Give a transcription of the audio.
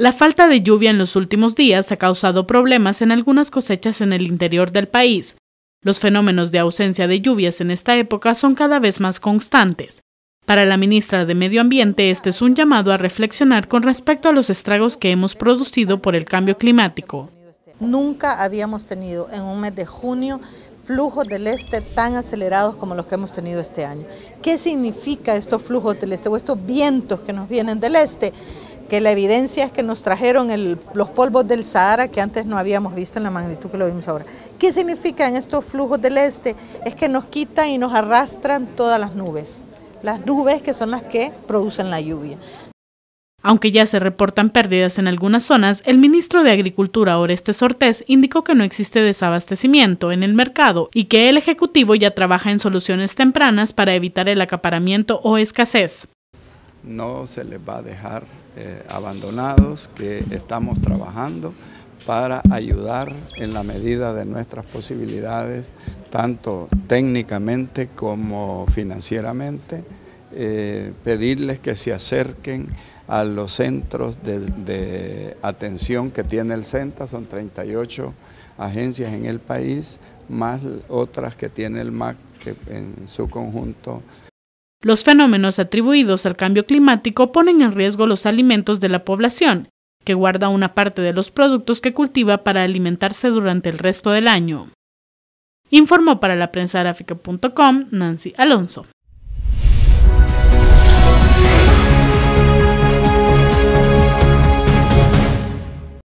La falta de lluvia en los últimos días ha causado problemas en algunas cosechas en el interior del país. Los fenómenos de ausencia de lluvias en esta época son cada vez más constantes. Para la ministra de Medio Ambiente, este es un llamado a reflexionar con respecto a los estragos que hemos producido por el cambio climático. Nunca habíamos tenido en un mes de junio flujos del este tan acelerados como los que hemos tenido este año. ¿Qué significa estos flujos del este o estos vientos que nos vienen del este? que la evidencia es que nos trajeron los polvos del Sahara que antes no habíamos visto en la magnitud que lo vimos ahora. ¿Qué significan estos flujos del este? Es que nos quitan y nos arrastran todas las nubes, las nubes que son las que producen la lluvia. Aunque ya se reportan pérdidas en algunas zonas, el ministro de Agricultura Oreste Sortés indicó que no existe desabastecimiento en el mercado y que el Ejecutivo ya trabaja en soluciones tempranas para evitar el acaparamiento o escasez no se les va a dejar eh, abandonados, que estamos trabajando para ayudar en la medida de nuestras posibilidades, tanto técnicamente como financieramente, eh, pedirles que se acerquen a los centros de, atención que tiene el CENTA, son 38 agencias en el país, más otras que tiene el MAC, en su conjunto los fenómenos atribuidos al cambio climático ponen en riesgo los alimentos de la población, que guarda una parte de los productos que cultiva para alimentarse durante el resto del año. Informó para la prensa Nancy Alonso.